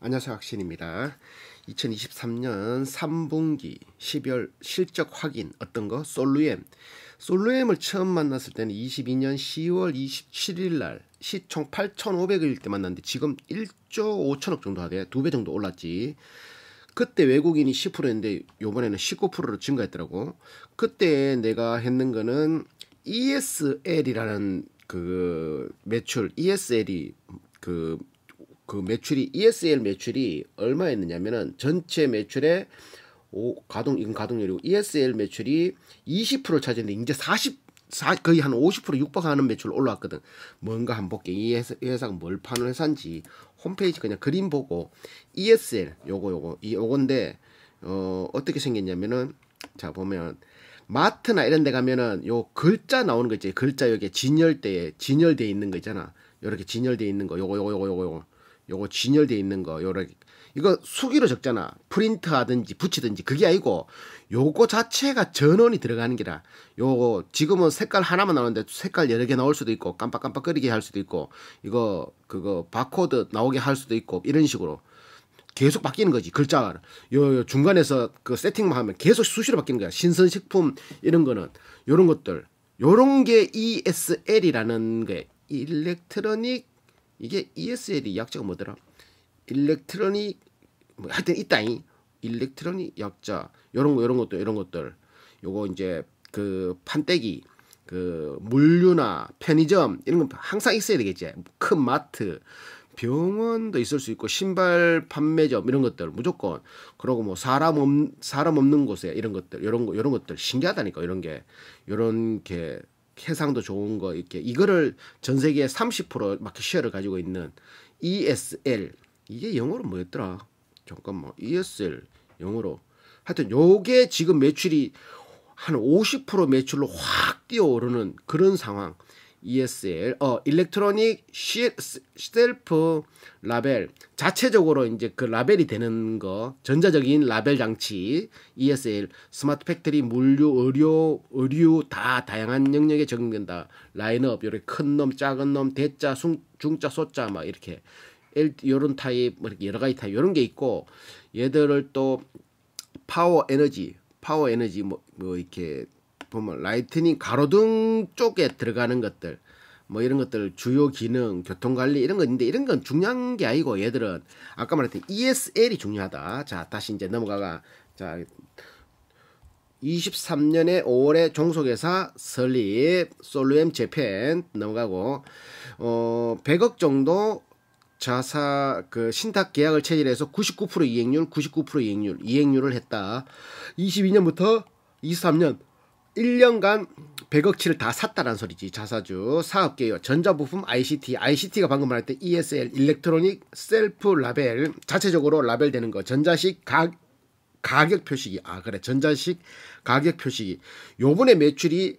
안녕하세요 확신입니다 2023년 3분기 12월 실적 확인 어떤 거? 솔루엠 솔루엠을 처음 만났을 때는 22년 10월 27일 날 시총 8,500일 때 만났는데 지금 1조 5천억 정도 하대 두배 정도 올랐지 그때 외국인이 10%였는데 요번에는 19%로 증가했더라고 그때 내가 했는 거는 ESL이라는 그 매출 ESL이 그그 매출이 ESL 매출이 얼마였느냐면은 전체 매출의 오, 가동 이건 가동률이고 ESL 매출이 20% 차지했는데 이제 40 사, 거의 한 50% 육박하는 매출 올라왔거든. 뭔가 한번 볼게. 이 회사, 회사가 뭘 파는 회사인지 홈페이지 그냥 그림 보고 ESL 요거 요거 이 요건데 어 어떻게 생겼냐면은 자 보면 마트나 이런 데 가면은 요 글자 나오는 거 있지. 글자 여기에 진열대에 진열돼 있는 거 있잖아. 요렇게 진열돼 있는 거 요거 요거 요거 요거 요거 요거 진열돼 있는 거 요런 이거 수기로 적잖아 프린트하든지 붙이든지 그게 아니고 요거 자체가 전원이 들어가는 게라 요거 지금은 색깔 하나만 나오는데 색깔 여러 개 나올 수도 있고 깜빡깜빡거리게 할 수도 있고 이거 그거 바코드 나오게 할 수도 있고 이런 식으로 계속 바뀌는 거지 글자가 요, 요 중간에서 그 세팅만 하면 계속 수시로 바뀌는 거야 신선식품 이런 거는 요런 것들 요런 게 ESL이라는 게 일렉트로닉 이게 ESL이 약자가 뭐더라? 일렉트로닉 뭐 하여튼 이따이 일렉트로닉 약자 요런 거 요런 것들 요런 것들 요거 이제 그 판때기 그 물류나 편의점 이런 건 항상 있어야 되겠지 큰 마트 병원도 있을 수 있고 신발 판매점 이런 것들 무조건 그러고 뭐 사람 없 사람 없는 곳에 이런 것들 요런거요런 것들 신기하다니까 이런 게요런게 해상도 좋은 거 이렇게 이거를 전 세계 30% 마켓 시어를 가지고 있는 ESL 이게 영어로 뭐였더라? 잠깐만 ESL 영어로 하여튼 요게 지금 매출이 한 50% 매출로 확 뛰어오르는 그런 상황. ESL 어 일렉트로닉 시, 셀프 라벨 자체적으로 이제 그 라벨이 되는 거 전자적인 라벨 장치 ESL 스마트 팩토리 물류 의류 의류 다 다양한 영역에 적용된다 라인업 요렇게 큰놈 작은 놈 대자 숭, 중자 소자 막 이렇게 엘, 요런 타입 뭐 여러 가지 타입 요런 게 있고 얘들을 또 파워 에너지 파워 에너지 뭐, 뭐 이렇게 제품을 뭐, 뭐, 라이트닝 가로등 쪽에 들어가는 것들 뭐 이런 것들 주요 기능 교통관리 이런 거있는데 이런 건 중요한 게 아니고 얘들은 아까 말했던 ESL이 중요하다 자 다시 이제 넘어가가 자 23년에 5월에 종속회사 설립 솔루엠 재팬 넘어가고 어 100억 정도 자사 그 신탁 계약을 체결해서 99% 이행률, 99% 이행률, 이행률을 했다. 22년부터 23년 1년간 100억치를 다샀다란 소리지 자사주 사업계요 전자부품 ICT ICT가 방금 말할 때 ESL 일렉트로닉 셀프 라벨 자체적으로 라벨되는 거 전자식 각 가격 표시기 아 그래 전자식 가격 표시기 요번에 매출이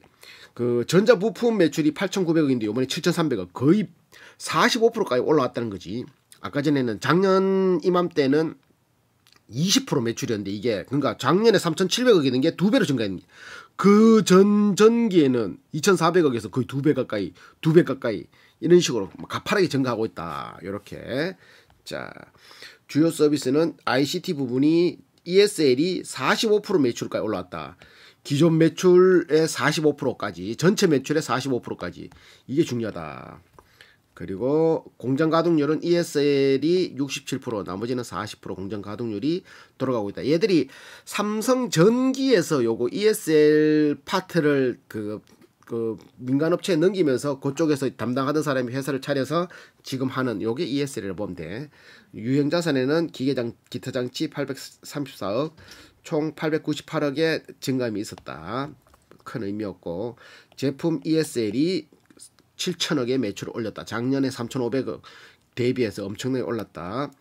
그 전자부품 매출이 8,900억인데 요번에 7,300억 거의 45%까지 올라왔다는 거지 아까 전에는 작년 이맘때는 20% 매출이었는데 이게 그러니까 작년에 3,700억이는 게두 배로 증가했는데 그전 전기에는 2,400억에서 거의 두 배 가까이 두 배 가까이 이런 식으로 가파르게 증가하고 있다. 이렇게 자 주요 서비스는 ICT 부분이 ESL이 45% 매출까지 올라왔다. 기존 매출의 45%까지 전체 매출의 45%까지 이게 중요하다. 그리고 공장 가동률은 ESL이 67% 나머지는 40%공장 가동률이 돌아가고 있다. 얘들이 삼성 전기에서 요거 ESL 파트를 그, 그 민간 업체에 넘기면서 그쪽에서 담당하던 사람이 회사를 차려서 지금 하는 요게 e s l 이라 보면 돼. 유형 자산에는 기계장 기타 장치 834억 총 898억의 증감이 있었다. 큰 의미였고 제품 ESL이 7천억의 매출을 올렸다. 작년에 3,500억 대비해서 엄청나게 올랐다.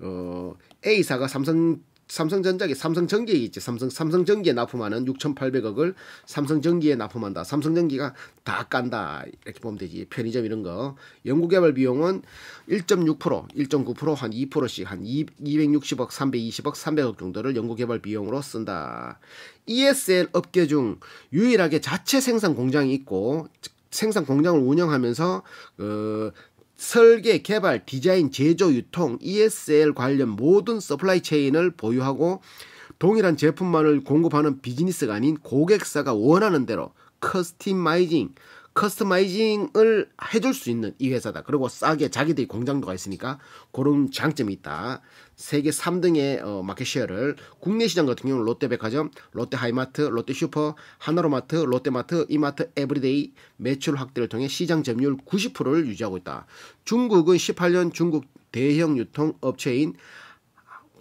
어, A사가 삼성 삼성전자기 삼성전기 있지 삼성 삼성전기에 납품하는 6,800억을 삼성전기에 납품한다. 삼성전기가 다 깐다 이렇게 보면 되지 편의점 이런 거 연구개발 비용은 1.6% 1.9%한 2%씩 한 2, 260억 320억 300억 정도를 연구개발 비용으로 쓴다. ESL 업계 중 유일하게 자체 생산 공장이 있고 생산 공장을 운영하면서 어, 설계, 개발, 디자인, 제조, 유통, ESL 관련 모든 서플라이 체인을 보유하고 동일한 제품만을 공급하는 비즈니스가 아닌 고객사가 원하는 대로 커스티마이징, 커스터마이징을 해줄 수 있는 이 회사다. 그리고 싸게 자기들이 공장도가 있으니까 그런 장점이 있다. 세계 3등의 어, 마켓쉐어를 국내 시장 같은 경우는 롯데백화점, 롯데하이마트, 롯데슈퍼, 하나로마트, 롯데마트, 이마트 에브리데이 매출 확대를 통해 시장 점유율 90%를 유지하고 있다. 중국은 18년 중국 대형 유통 업체인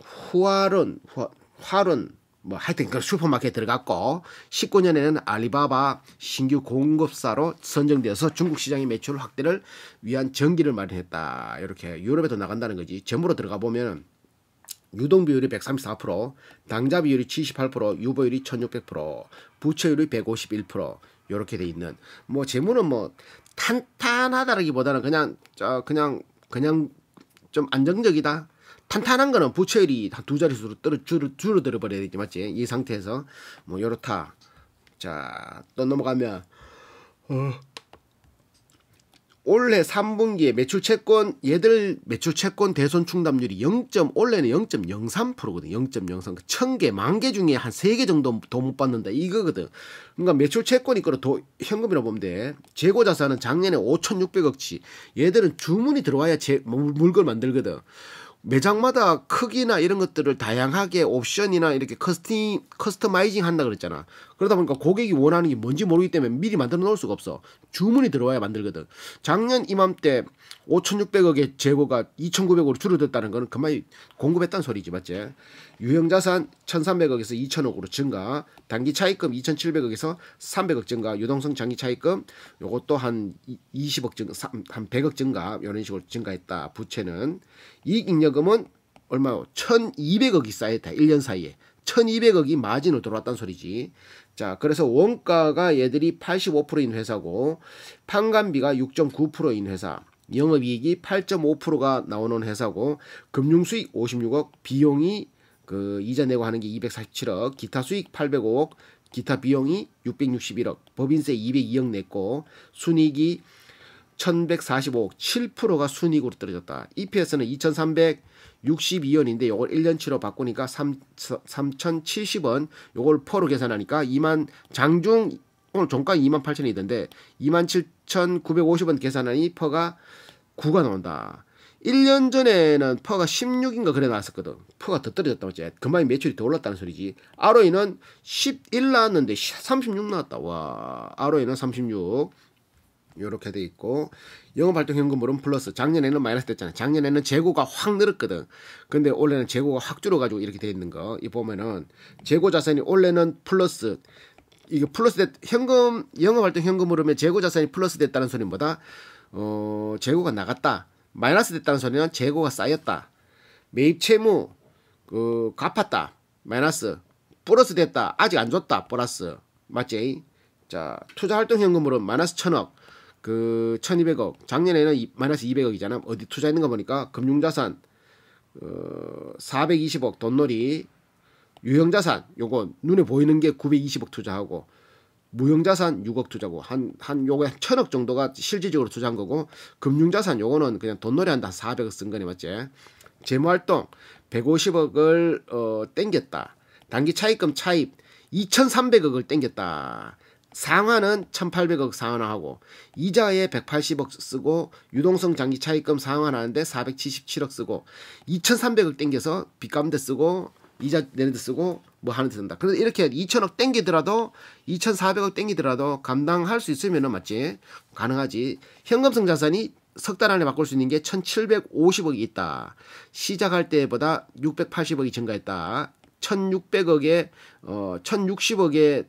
후아른 후, 화른 뭐 하여튼 그 슈퍼마켓 들어갔고 19년에는 알리바바 신규 공급사로 선정되어서 중국 시장의 매출 확대를 위한 전기를 마련했다. 이렇게 유럽에도 나간다는 거지. 전부로 들어가 보면 유동 비율이 134%, 당좌 비율이 78%, 유보율이 1600%, 부채율이 151%, 요렇게 돼 있는 뭐 재무는 뭐 탄탄하다라기보다는 그냥 저 그냥 그냥 좀 안정적이다. 탄탄한 거는 부채율이 한두 자릿수로 떨어 줄어 줄어들어 버려야 되지 맞지? 이 상태에서 뭐 요렇다. 자, 또 넘어가면 어 올해 3분기에 매출 채권 얘들 매출 채권 대손 충당률이 0. 올해는 0.03%거든. 0.03. 1000개, 만 개 중에 한 3개 정도 더못 받는다. 이거거든. 그러니까 매출 채권이 그로 현금이라고 보면 돼. 재고 자산은 작년에 5,600억치. 얘들은 주문이 들어와야 제, 물건 만들거든. 매장마다 크기나 이런 것들을 다양하게 옵션이나 이렇게 커스티, 커스터마이징 한다 그랬잖아. 그러다 보니까 고객이 원하는 게 뭔지 모르기 때문에 미리 만들어 놓을 수가 없어. 주문이 들어와야 만들거든. 작년 이맘때 5,600억의 재고가 2,900억으로 줄어들었다는 거는 그만 공급했단 소리지, 맞지? 유형자산 1,300억에서 2,000억으로 증가, 단기 차입금 2,700억에서 300억 증가, 유동성 장기 차입금 요것도 한 20억 증가, 한 100억 증가 이런 식으로 증가했다. 부채는 이익잉여금은 얼마 1,200억이 쌓였다. 1년 사이에 1200억이 마진으로 들어왔단 소리지. 자, 그래서 원가가 얘들이 85%인 회사고 판관비가 6.9%인 회사. 영업이익이 8.5%가 나오는 회사고 금융수익 56억, 비용이 그 이자 내고 하는 게 247억, 기타 수익 805억, 기타 비용이 661억, 법인세 202억 냈고 순이익이 1145억, 7%가 순이익으로 떨어졌다. EPS는 2300억 62원인데 요걸 1년치로 바꾸니까 3, 3,070원 요걸 퍼로 계산하니까 2만 장중 오늘 종가 2만 8천이던데 2만 7,950원 계산하니 퍼가 9가 나온다. 1년 전에는 퍼가 16인가 그래 나왔었거든. 퍼가 더 떨어졌다고 했지. 그만이 매출이 더 올랐다는 소리지. ROE는 11 나왔는데 36 나왔다. 와, ROE는 36. 요렇게 돼 있고 영업활동현금으로는 플러스 작년에는 마이너스 됐잖아요 작년에는 재고가 확 늘었거든 근데 올해는 재고가 확 줄어가지고 이렇게 돼 있는 거이 보면은 재고 자산이 올해는 플러스 이게 플러스 됐 현금 영업활동 현금으로 면 재고 자산이 플러스 됐다는 소리보다 어 재고가 나갔다 마이너스 됐다는 소리는 재고가 쌓였다 매입 채무 그 갚았다 마이너스 플러스 됐다 아직 안 줬다 플러스 맞지 자 투자활동 현금으로 마이너스 천억 그 1200억 작년에는 이, 마이너스 200억이잖아 어디 투자했는 가 보니까 금융자산 어, 420억 돈놀이 유형자산 요거 눈에 보이는 게 920억 투자하고 무형자산 6억 투자고 한 한 요거 한 1000억 정도가 실질적으로 투자한 거고 금융자산 요거는 그냥 돈놀이 한다 400억 쓴 거네 맞지 재무활동 150억을 어, 땡겼다 단기 차입금 차입 2300억을 땡겼다 상환은 1800억 상환하고 이자에 180억 쓰고 유동성 장기 차입금 상환하는데 477억 쓰고 2300억 땡겨서 빚 갚는 데 쓰고 이자 내는 데 쓰고 뭐 하는 데 쓴다. 그래서 이렇게 2천억 땡기더라도 2,400억 땡기더라도 감당할 수 있으면은 맞지 가능하지. 현금성 자산이 석달 안에 바꿀 수 있는 게 1,750억이 있다. 시작할 때보다 680억이 증가했다. 1,600억에 어 1,060억에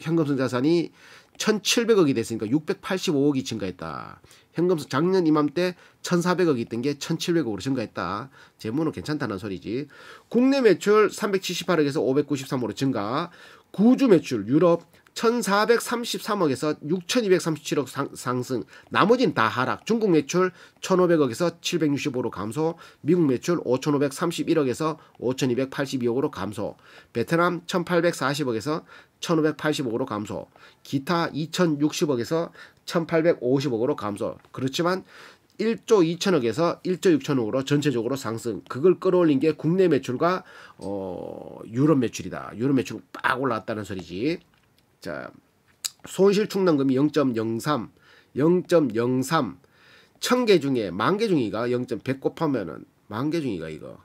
현금성 자산이 1,700억이 됐으니까 685억이 증가했다. 현금성 작년 이맘때 1,400억이 있던 게 1,700억으로 증가했다. 재무는 괜찮다는 소리지. 국내 매출 378억에서 593억으로 증가. 구주 매출 유럽 1,433억에서 6,237억 상, 승 나머지는 다 하락. 중국 매출 1,500억에서 765로 감소, 미국 매출 5,531억에서 5,282억으로 감소, 베트남 1,840억에서 1,585억으로 감소, 기타 2,060억에서 1,850억으로 감소. 그렇지만 1조 2천억에서 1조 6천억으로 전체적으로 상승. 그걸 끌어올린 게 국내 매출과 어, 유럽 매출이다. 유럽 매출 빡 올라왔다는 소리지. 자, 손실 충당금이 0.03, 0.03, 천 개 중에 만 개 중이가 0.100 곱하면은 만 개 중이가 이거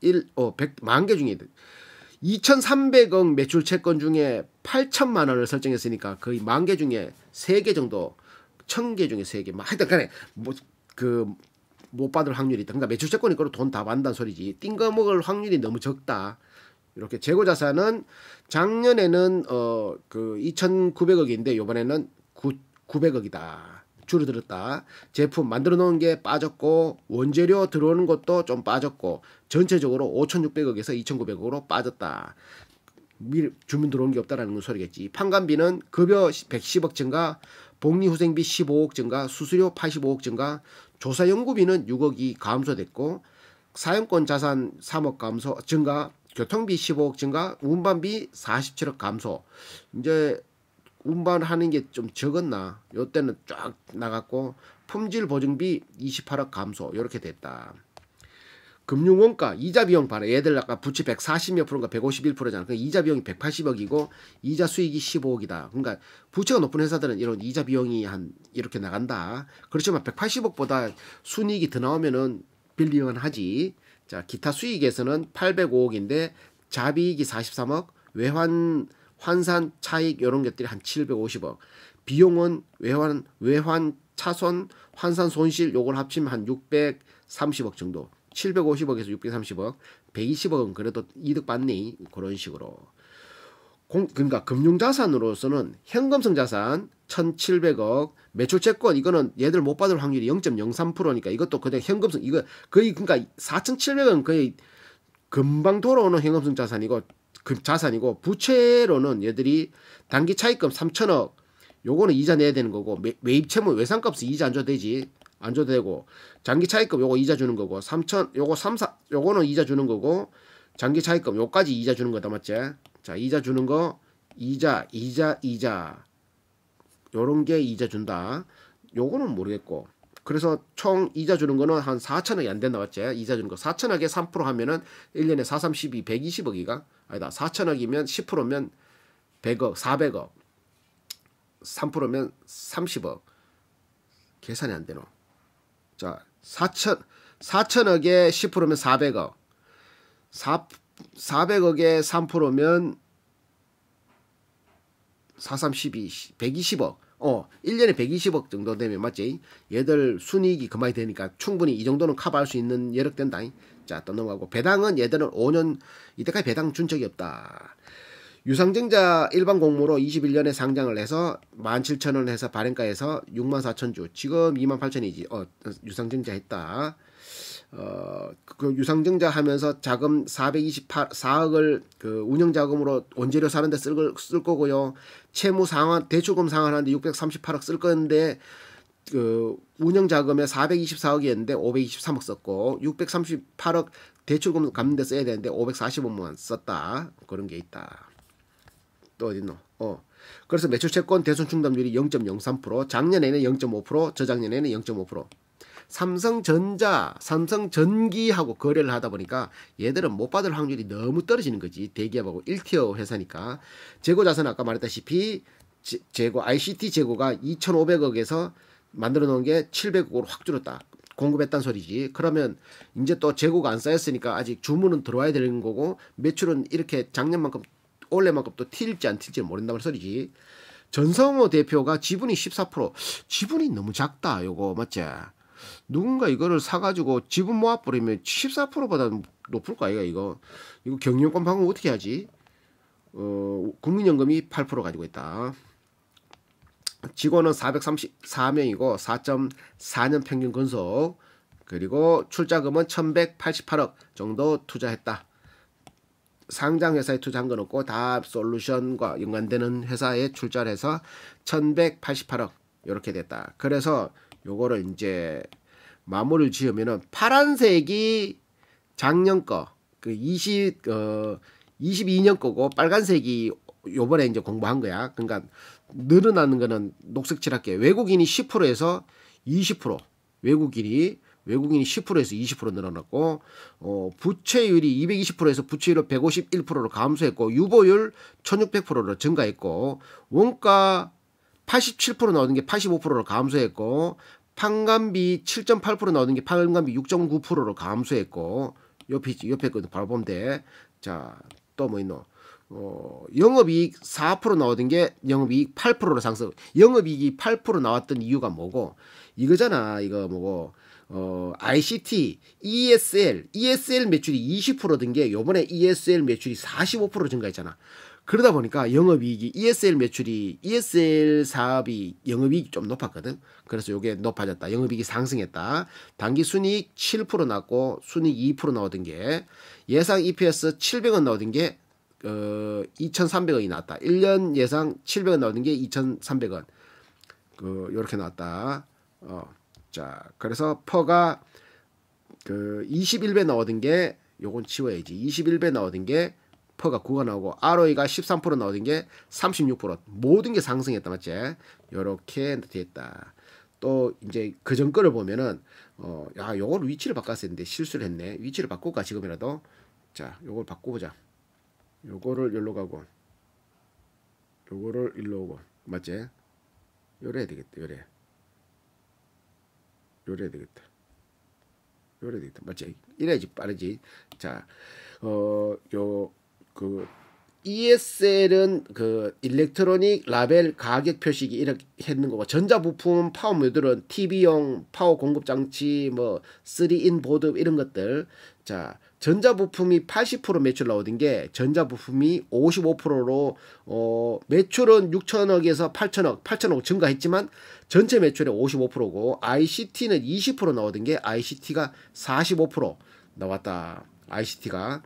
1, 어, 100, 만 개 중에 2,300억 매출 채권 중에 8천만 원을 설정했으니까 거의 만 개 중에 3개 정도, 천 개 중에 3개. 하여튼 그에 뭐, 그, 못 받을 확률이 있다. 그러니까 매출 채권이 그로 돈다 받는다는 소리지. 띵거 먹을 확률이 너무 적다. 이렇게 재고 자산은 작년에는 어그 2,900억인데 요번에는 9, 900억이다. 줄어들었다. 제품 만들어 놓은 게 빠졌고 원재료 들어오는 것도 좀 빠졌고 전체적으로 5,600억에서 2,900억으로 빠졌다. 주문 들어온 게 없다라는 소리겠지. 판관비는 급여 110억 증가, 복리후생비 15억 증가, 수수료 85억 증가, 조사연구비는 6억이 감소됐고, 사용권 자산 3억 감소 증가, 교통비 15억 증가, 운반비 47억 감소. 이제 운반하는 게 좀 적었나? 요때는 쫙 나갔고 품질 보증비 28억 감소. 이렇게 됐다. 금융원가 이자 비용 발행 얘들 아까 부채 140몇 프로인가 151%잖아. 그러니까 이자 비용이 180억이고 이자 수익이 15억이다. 그러니까 부채가 높은 회사들은 이런 이자 비용이 한 이렇게 나간다. 그렇지만 180억보다 순이익이 더 나오면은 빌리언 하지. 자, 기타 수익에서는 805억인데 자비이익이 43억, 외환 환산 차익 이런 것들이 한 750억. 비용은 외환 외환 차손 환산 손실 요걸 합치면 한 630억 정도. 750억에서 630억, 120억은 그래도 이득 받니 그런 식으로. 공, 그러니까 금융자산으로서는 현금성 자산, 1,700억 매출채권 이거는 얘들 못 받을 확률이 0.03%니까 이것도 그냥 현금성 이거 거의 그러니까 4,700은 거의 금방 돌아오는 현금성 자산이고 그 자산이고 부채로는 얘들이 단기 차입금3 0 0 0억 요거는 이자 내야 되는 거고 매, 매입 채무 외상값은 이자 안 줘도 되지 안 줘도 되고 장기 차입금 요거 이자 주는 거고 3 0 0 0 요거 3 4 요거는 이자 주는 거고 장기 차입금 요까지 이자 주는 거다 맞지? 자 이자 주는 거 이자 이자 이자 요런 게 이자 준다. 요거는 모르겠고. 그래서 총 이자 주는 거는 한 4천억이 안 된다 고했지 이자 주는 거 4천억에 3% 하면은 1년에 4, 3, 2 120억이가 아니다. 4천억이면 10%면 100억, 400억. 3%면 30억. 계산이 안 되노. 자, 4천 4천억에 10%면 400억. 4 400억에 3%면 4312 120억 어 1년에 120억 정도 되면 맞지 얘들 순이익이 그만이 되니까 충분히 이 정도는 커버할 수 있는 여력된다 자또 넘어가고 배당은 얘들은 5년 이때까지 배당 준 적이 없다 유상증자 일반 공모로 21년에 상장을 해서 17,000원 해서 발행가에서 64,000주 지금 28,000이지 어 유상증자 했다 그 유상증자 하면서 자금 428 4억을 그 운영 자금으로 원재료 사는데 쓸, 쓸 거고요. 채무 상환 대출금 상환하는데 638억 쓸 건데 그 운영 자금에 424억이었는데 523억 썼고 638억 대출금 갚는 데 써야 되는데 540억만 썼다. 그런 게 있다. 또 어디 있노? 어. 그래서 매출 채권 대손 충담률이 0.03%, 작년에는 0.5%, 저작년에는 0.5%. 삼성전자, 삼성전기하고 거래를 하다 보니까 얘들은 못 받을 확률이 너무 떨어지는 거지. 대기업하고 1티어 회사니까. 재고자산 아까 말했다시피 재, 재고 ICT 재고가 2,500억에서 만들어 놓은 게 700억으로 확 줄었다. 공급했단 소리지. 그러면 이제 또 재고가 안 쌓였으니까 아직 주문은 들어와야 되는 거고 매출은 이렇게 작년만큼 올해만큼 또 튈지 안 튈지 모른다는 소리지. 전성호 대표가 지분이 14%. 지분이 너무 작다. 요거 맞지? 누군가 이거를 사가지고 지분 모아버리면 14%보다 높을 거 아이가 이거 이거 경영권 방금 어떻게 하지? 어 국민연금이 8% 가지고 있다. 직원은 434명이고 4.4년 평균 근속 그리고 출자금은 1188억 정도 투자했다. 상장 회사에 투자한 건 없고 다 솔루션과 연관되는 회사에 출자를 해서 1188억 이렇게 됐다. 그래서 요거를 이제 마무리를 지으면은 파란색이 작년 거, 그 20, 어, 22년 거고 빨간색이 요번에 이제 공부한 거야. 그러니까 늘어나는 거는 녹색 칠할게. 외국인이 10%에서 20%. 외국인이 외국인이 10%에서 20% 늘어났고 어, 부채율이 220%에서 부채율을 151%로 감소했고 유보율 1600%로 증가했고 원가 87% 나오는 게 85%로 감소했고 판관비 7.8% 나오는 게 판관비 6.9%로 감소했고 옆에 옆에 거 바로 보면 돼. 자, 또 뭐 있노? 어, 영업이익 4% 나오던 게 영업이익 8%로 상승. 영업이익이 8% 나왔던 이유가 뭐고? 이거잖아. 이거 뭐고? 어, ICT, ESL, ESL 매출이 20%든 게 요번에 ESL 매출이 45% 증가했잖아. 그러다 보니까 영업이익이 ESL 매출이 ESL 사업이 영업이익이 좀 높았거든. 그래서 요게 높아졌다. 영업이익이 상승했다. 단기 순이익 7%왔고 순이익 2% 나오던 게 예상 EPS 700원 나오던 게 어, 2,300원이 나왔다. 1년 예상 700원 나오던 게 2,300원. 그 요렇게 나왔다. 어. 자, 그래서 퍼가 그 21배 나오던 게 요건 치워야지. 21배 나오던 게 퍼가 9가 나오고 ROE가 13% 나오던 게36% 모든 게 상승했다 맞지? 요렇게 됐다. 또 이제 그전 거를 보면은 어야 요걸 위치를 바꿨어야 했는데 실수를 했네. 위치를 바꿀까 지금이라도 자 요걸 바꿔보자. 요거를 열로 가고 요거를 일로 오고 맞지? 요래 해야 되겠다. 요래 요래 해야 되겠다. 요래 해야 되겠다. 맞지? 이래야지 빠르지. 자, 어, 요그 ESL은 그 일렉트로닉 라벨 가격 표시기 이렇게 했는 거고 전자부품 파워 모듈은 TV용 파워 공급 장치 뭐 3인 보드 이런 것들 자 전자부품이 80% 매출 나오던 게 전자부품이 55%로 어 매출은 6천억에서 8천억 8천억 증가했지만 전체 매출의 55%고 ICT는 20% 나오던 게 ICT가 45% 나왔다 ICT가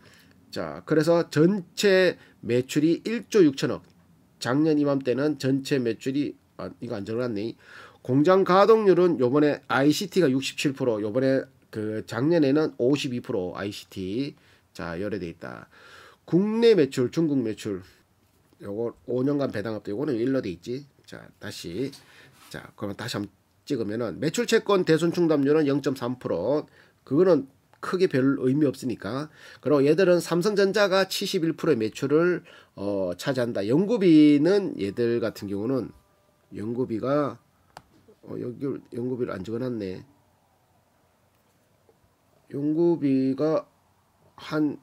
자, 그래서 전체 매출이 1조 6천억. 작년 이맘때는 전체 매출이 아, 이거 안 적어놨네. 공장 가동률은 요번에 ICT가 67%, 요번에 그 작년에는 52% ICT. 자, 열에돼 있다. 국내 매출, 중국 매출. 요거 5년간 배당업도 요거는 일로 돼 있지. 자, 다시. 자, 그러면 다시 한번 찍으면은 매출 채권 대손 충당률은 0.3%. 그거는 크게 별 의미 없으니까. 그리고 얘들은 삼성전자가 71%의 매출을 어, 차지한다. 연구비는 얘들 같은 경우는 연구비가 어, 여기 연구비를 안 적어놨네. 연구비가 한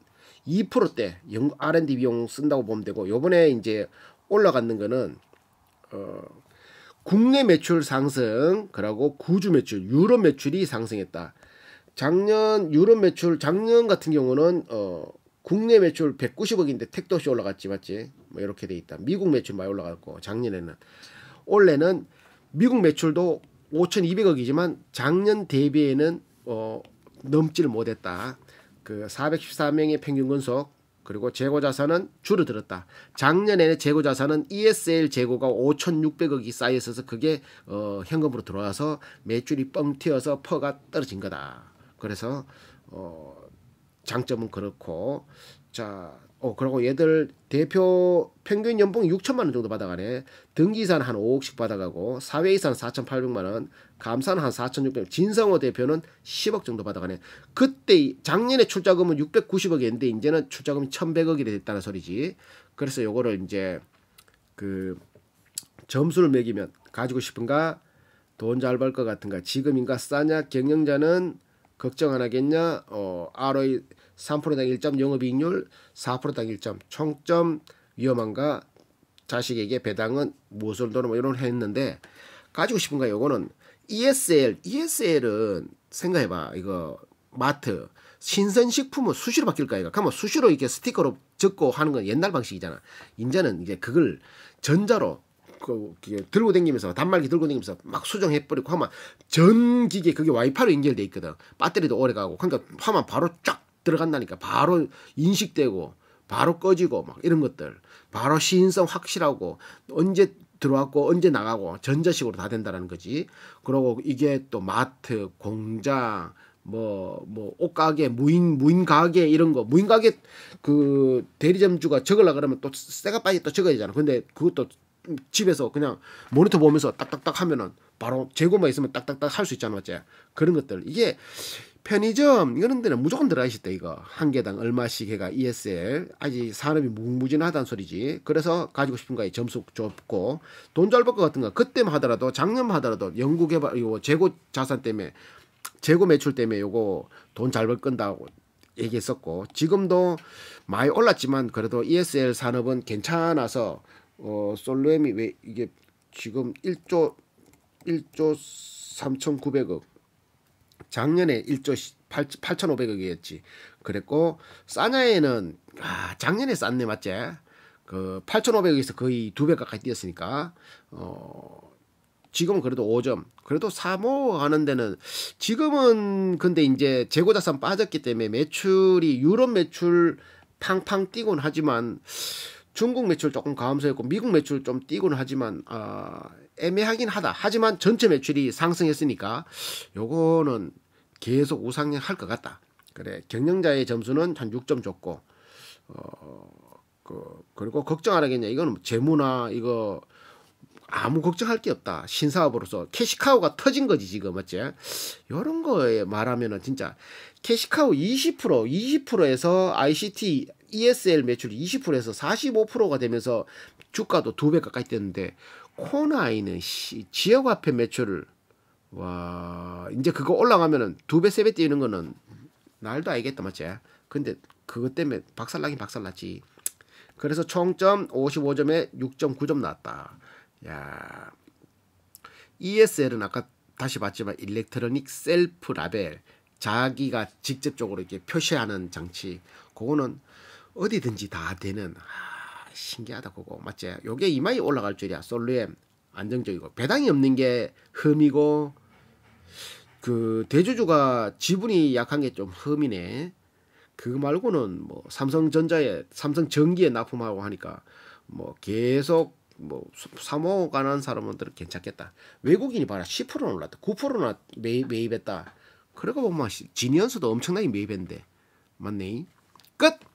2%대 R&D 비용 쓴다고 보면 되고 요번에 이제 올라갔는 거는 어, 국내 매출 상승 그리고 구주 매출 유럽 매출이 상승했다. 작년 유럽 매출 작년 같은 경우는 어 국내 매출 190억인데 택도 시 올라갔지 맞지? 뭐 이렇게 돼 있다. 미국 매출 많이 올라갔고 작년에는 올해는 미국 매출도 5,200억이지만 작년 대비에는 어 넘지를 못했다. 그 414명의 평균 건속 그리고 재고 자산은 줄어들었다. 작년에는 재고 자산은 ESL 재고가 5,600억이 쌓여 있어서 그게 어 현금으로 들어와서 매출이 뻥 튀어서 퍼가 떨어진 거다. 그래서 어 장점은 그렇고 자, 어 그리고 얘들 대표 평균 연봉 6천만 원 정도 받아가네. 등기사는 한 5억씩 받아가고 사회이사는 4,800만 원, 감사는 한 4,600만 진성호 대표는 10억 정도 받아가네. 그때 작년에 출자금은 690억이었는데 이제는 출자금이 1,100억이 됐다는 소리지. 그래서 요거를 이제 그 점수를 매기면 가지고 싶은가 돈 잘 벌 것 같은가 지금인가 싸냐 경영자는 걱정 안 하겠냐? 어, ROE 3%당 1점, 영업이익률 4%당 1점, 총점 위험한가? 자식에게 배당은 무엇을 도는 뭐 이런 했는데 가지고 싶은 거 요거는 ESL, ESL은 생각해봐 이거 마트 신선식품은 수시로 바뀔 까야 그러면 수시로 이렇게 스티커로 적고 하는 건 옛날 방식이잖아. 이제는 이제 그걸 전자로 그, 들고 댕기면서 단말기 들고 댕기면서막 수정해 버리고 하면 전 기계 그게 와이파이로 연결돼 있거든. 배터리도 오래 가고 그러니까 화면 바로 쫙 들어간다니까. 바로 인식되고 바로 꺼지고 막 이런 것들. 바로 시인성 확실하고 언제 들어왔고 언제 나가고 전자식으로 다 된다라는 거지. 그러고 이게 또 마트, 공장, 뭐, 뭐, 옷가게, 무인, 무인 가게, 이런 거. 무인 가게, 그, 대리점주가 적으려 그러면 또, 새가 빠지 또 적어야 되잖아. 근데 그것도 집에서 그냥 모니터 보면서 딱딱딱 하면은 바로 재고만 있으면 딱딱딱 할 수 있잖아 어째 그런 것들 이게 편의점 이런 데는 무조건 들어가 있을 때 이거 한 개당 얼마씩 해가 ESL 아직 산업이 무궁무진하다는 소리지 그래서 가지고 싶은 거에 점수 좁고 돈 잘 벌 것 같은 거 그때만 하더라도 작년만 하더라도 연구개발 이거 재고 자산 때문에 재고 매출 때문에 요거 돈 잘 벌 건다고 얘기했었고 지금도 많이 올랐지만 그래도 ESL 산업은 괜찮아서 어, 솔로엠이 왜 이게 지금 1조 1조 3,900억 작년에 1조 8, 8,500억이었지. 그랬고 싸냐에는 아, 작년에 쌌네 맞지? 그 8,500억에서 거의 두 배 가까이 뛰었으니까 어 지금은 그래도 5점. 그래도 3호 하는 데는 지금은 근데 이제 재고자산 빠졌기 때문에 매출이 유럽 매출 팡팡 뛰곤 하지만 중국 매출 조금 감소했고 미국 매출 좀뛰곤 하지만 어, 애매하긴 하다. 하지만 전체 매출이 상승했으니까 요거는 계속 우상향할 것 같다. 그래 경영자의 점수는 한 6점 줬고 어, 그, 그리고 걱정하라겠냐 이거는 재무나 이거 아무 걱정할 게 없다. 신사업으로서 캐시카우가 터진 거지 지금 어째 이런 거에 말하면은 진짜 캐시카우 20% 20%에서 ICT ESL 매출이 20%에서 45%가 되면서 주가도 두 배 가까이 뛰었는데 코나이는 지역화폐 매출을 와 이제 그거 올라가면은 두 배 세 배 뛰는 거는 날도 알겠다 맞지? 근데 그것 때문에 박살나긴 박살났지. 그래서 총점 55점에 6.9점 나왔다. 야 ESL은 아까 다시 봤지만 일렉트로닉 셀프 라벨 자기가 직접적으로 이렇게 표시하는 장치 그거는 어디든지 다 되는 아, 신기하다 그거 맞지? 요게 이마에 올라갈 줄이야 솔루엠 안정적이고 배당이 없는 게 흠이고 그 대주주가 지분이 약한 게 좀 흠이네. 그거 말고는 뭐 삼성전자에 삼성전기에 납품하고 하니까 뭐 계속 뭐 사모가 난 사람들은 괜찮겠다. 외국인이 봐라 10% 올랐다. 9%나 매입, 매입했다. 그러고 보면 지니언스도 엄청나게 매입했는데 맞네. 끝.